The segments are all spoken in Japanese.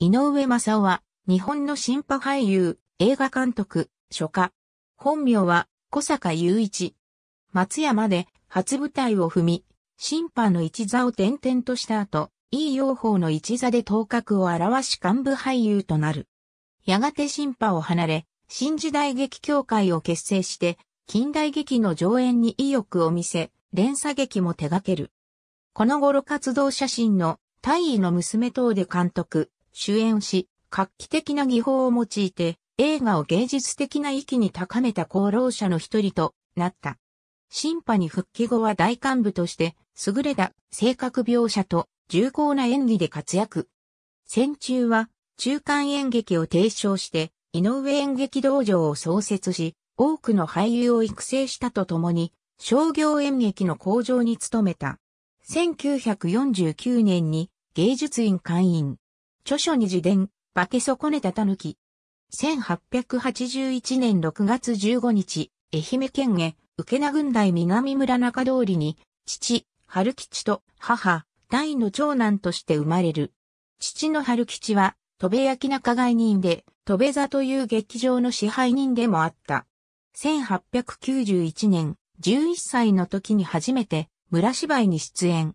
井上正雄は、日本の新派俳優、映画監督、書家。本名は、小坂雄一。松山で、初舞台を踏み、新派の一座を転々とした後、い用法の一座で頭角を現し幹部俳優となる。やがて新派を離れ、新時代劇協会を結成して、近代劇の上演に意欲を見せ、連鎖劇も手掛ける。この頃活動写真の、大尉の娘等で監督、主演し、画期的な技法を用いて、映画を芸術的な域に高めた功労者の一人となった。審判に復帰後は大幹部として、優れた性格描写と重厚な演技で活躍。戦中は中間演劇を提唱して、井上演劇道場を創設し、多くの俳優を育成したとともに、商業演劇の向上に努めた。1949年に芸術院会員、著書に自伝、化け損ねたたぬき。1881年6月15日、愛媛県へ、受け名軍台南村中通りに、父、春吉と母、大の長男として生まれる。父の春吉は、戸部焼仲買人で、戸部座という劇場の支配人でもあった。1891年、11歳の時に初めて、村芝居に出演。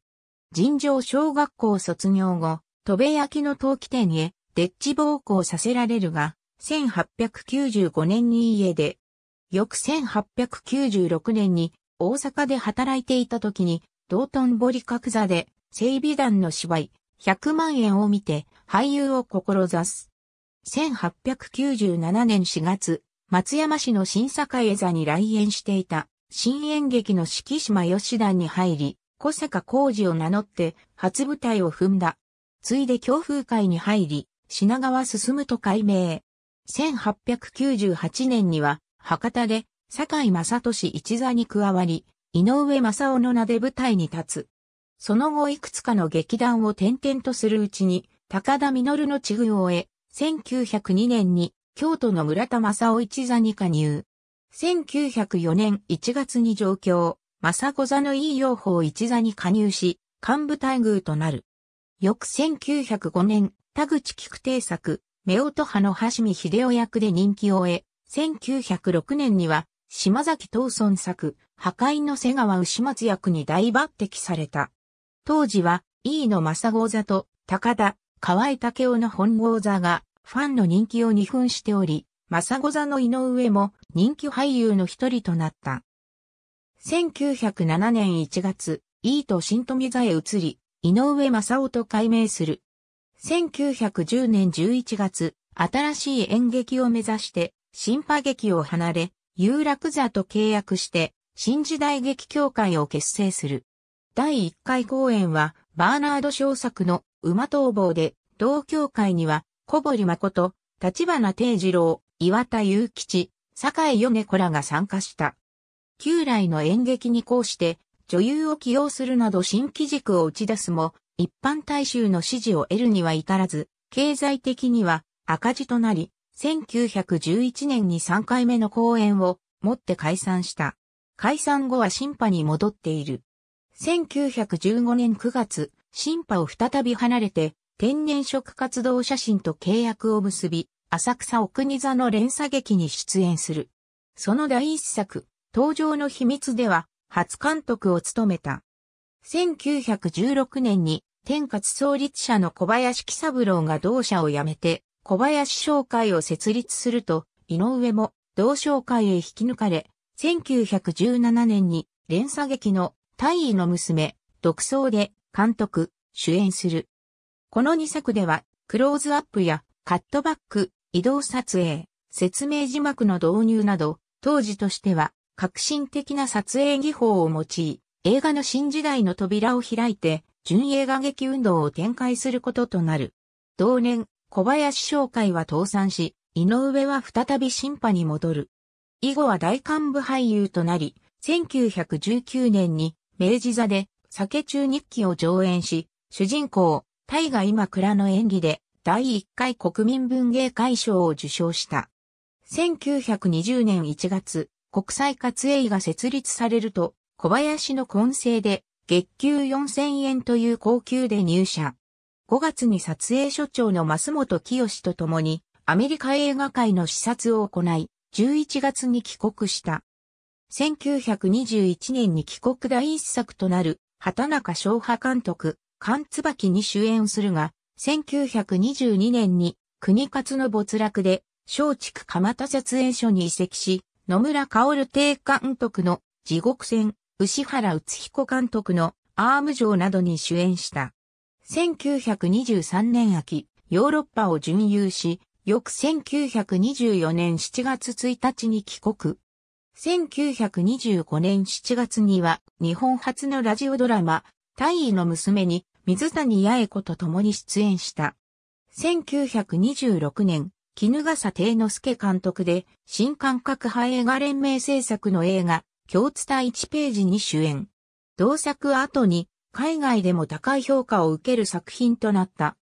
尋常小学校卒業後、戸部焼の陶器店へ、デッチ暴行させられるが、1895年に家で、翌1896年に大阪で働いていた時に、道頓堀角座で整備団の芝居、100万円を見て俳優を志す。1897年4月、松山市の新坂江座に来園していた新演劇の四季島吉団に入り、小坂浩二を名乗って初舞台を踏んだ。ついで強風会に入り、品川進と改名。1898年には、博多で、堺正俊一座に加わり、井上正夫の名で舞台に立つ。その後いくつかの劇団を転々とするうちに、高田実の地具を終え、1902年に京都の村田正夫一座に加入。1904年1月に上京、正子座のいい用法一座に加入し、幹部待遇となる。翌1905年、田口菊亭作、夫婦派の橋見秀夫役で人気を得、1906年には、島崎東村作、破壊の瀬川牛松役に大抜擢された。当時は、飯野正豪座と、高田、河合武雄の本豪座が、ファンの人気を二分しており、正豪座の井上も人気俳優の一人となった。1907年1月、飯と新富座へ移り、井上正夫と改名する。1910年11月、新しい演劇を目指して、新派劇を離れ、有楽座と契約して、新時代劇協会を結成する。第1回公演は、バーナード小作の馬逃亡で、同協会には、小堀誠、立花定次郎、岩田雄吉、坂井米子らが参加した。旧来の演劇にこうして、女優を起用するなど新機軸を打ち出すも、一般大衆の支持を得るには至らず、経済的には赤字となり、1911年に3回目の公演を持って解散した。解散後は審判に戻っている。1915年9月、審判を再び離れて、天然食活動写真と契約を結び、浅草奥に座の連鎖劇に出演する。その第一作、登場の秘密では、初監督を務めた。1916年に天活創立者の小林喜三郎が同社を辞めて、小林商会を設立すると、井上も同商会へ引き抜かれ、1917年に連鎖劇の大尉の娘、独創で監督、主演する。この2作では、クローズアップやカットバック、移動撮影、説明字幕の導入など、当時としては革新的な撮影技法を用い、映画の新時代の扉を開いて、純映画劇運動を展開することとなる。同年、小林商会は倒産し、井上は再び審判に戻る。以後は大幹部俳優となり、1919年に明治座で酒中日記を上演し、主人公、大河今倉の演技で第1回国民文芸会賞を受賞した。1920年1月、国際活営が設立されると、小林の混成で、月給4000円という高級で入社。5月に撮影所長の増本清と共に、アメリカ映画界の視察を行い、11月に帰国した。1921年に帰国第一作となる、畑中昭波監督、関椿に主演するが、1922年に、国勝の没落で、松竹蒲田撮影所に移籍し、野村薫帝監督の地獄戦、牛原宇彦監督のアーム城などに主演した。1923年秋、ヨーロッパを巡遊し、翌1924年7月1日に帰国。1925年7月には日本初のラジオドラマ、大尉の娘に水谷八重子と共に出演した。1926年、絹笠帝之助監督で、新感覚派映画連盟制作の映画、京津田1ページに主演。同作後に、海外でも高い評価を受ける作品となった。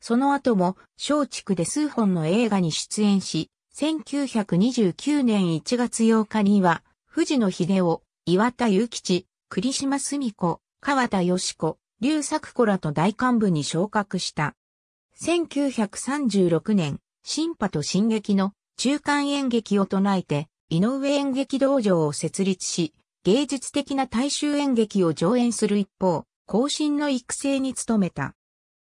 その後も、松竹で数本の映画に出演し、1929年1月8日には、藤野秀夫、岩田祐吉、栗島澄子、川田義子、劉作子らと大幹部に昇格した。1936年、ンパと進撃の中間演劇を唱えて、井上演劇道場を設立し、芸術的な大衆演劇を上演する一方、後進の育成に努めた。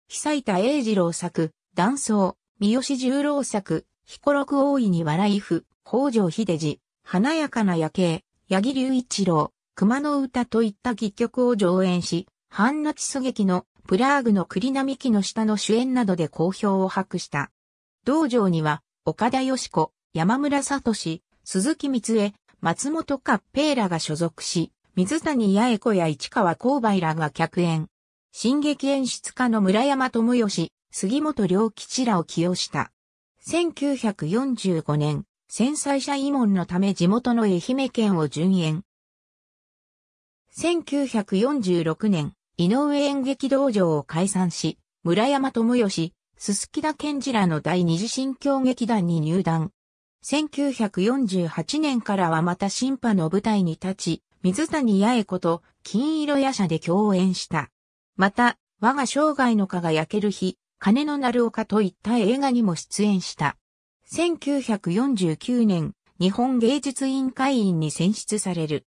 久板英二郎作、断層、三好十郎作、彦六大いに笑い譜、北条秀治、華やかな夜景、八木隆一郎、熊の歌といった戯曲を上演し、半泣き、ス劇のプラーグの栗並木の下の主演などで好評を博した。道場には、岡田義子、山村聡、鈴木光恵、松本カッペーらが所属し、水谷八重子や市川勾配らが客演。進撃演出家の村山智義、杉本良吉らを起用した。1945年、戦災者慰問のため地元の愛媛県を順延。1946年、井上演劇道場を解散し、村山智義、すきだ賢治らの第二次新京劇団に入団。1948年からはまた新派の舞台に立ち、水谷八重子と金色夜叉で共演した。また、我が生涯の蚊が焼ける日、金の鳴る丘といった映画にも出演した。1949年、日本芸術委員会員に選出される。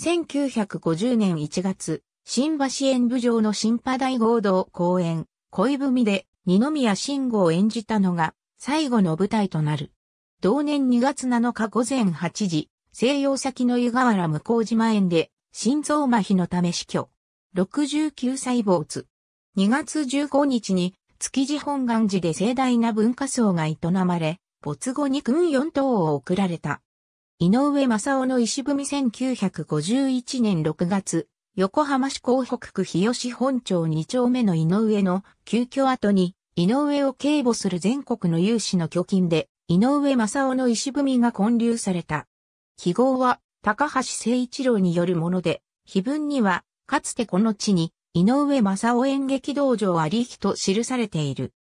1950年1月、新橋演舞場の新派大合同公演、恋文で二宮慎吾を演じたのが最後の舞台となる。同年2月7日午前8時、西洋先の湯河原向島園で心臓麻痺のため死去。69歳没。2月15日に築地本願寺で盛大な文化層が営まれ、没後に軍4等を贈られた。井上正夫の石踏1951年6月、横浜市港北区日吉本町2丁目の井上の急遽後に、井上を警護する全国の有志の拠金で、井上正夫の石踏みが建立された。記号は、高橋誠一郎によるもので、碑文には、かつてこの地に、井上正夫演劇道場ありきと記されている。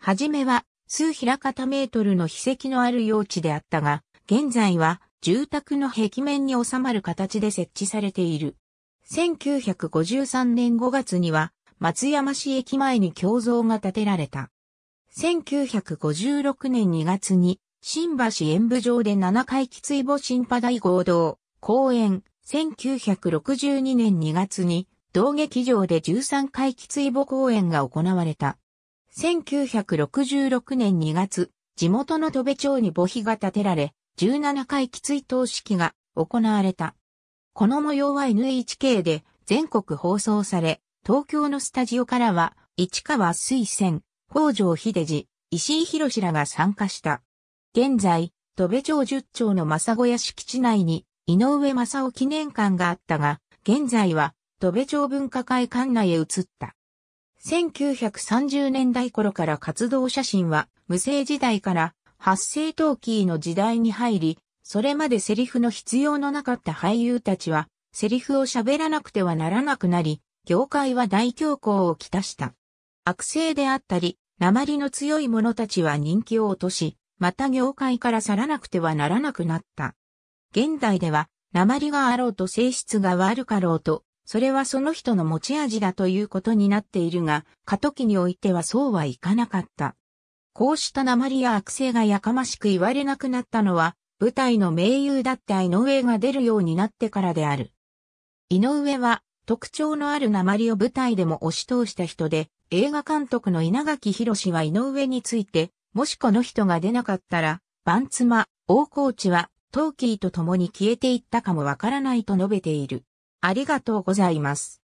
はじめは、数平方メートルの碑石のある用地であったが、現在は、住宅の壁面に収まる形で設置されている。1953年5月には松山市駅前に胸像が建てられた。1956年2月に新橋演舞場で7回きつい母新派大合同公演。1962年2月に同劇場で13回きつい母公演が行われた。1966年2月、地元の戸部町に母碑が建てられ、17回きつい投式が行われた。この模様は NHK で全国放送され、東京のスタジオからは、市川水仙、北条秀治、石井博らが参加した。現在、戸部町十町の正小屋敷地内に、井上正夫記念館があったが、現在は、戸部町文化会館内へ移った。1930年代頃から活動写真は、無声時代から、発生陶器の時代に入り、それまでセリフの必要のなかった俳優たちは、セリフを喋らなくてはならなくなり、業界は大恐慌をきたした。悪性であったり、鉛の強い者たちは人気を落とし、また業界から去らなくてはならなくなった。現代では、鉛があろうと性質が悪かろうと、それはその人の持ち味だということになっているが、過渡期においてはそうはいかなかった。こうした鉛や悪性がやかましく言われなくなったのは、舞台の名優だった井上が出るようになってからである。井上は特徴のある鉛を舞台でも押し通した人で、映画監督の稲垣博は井上について、もしこの人が出なかったら、番妻、大河内は、トーキーと共に消えていったかもわからないと述べている。ありがとうございます。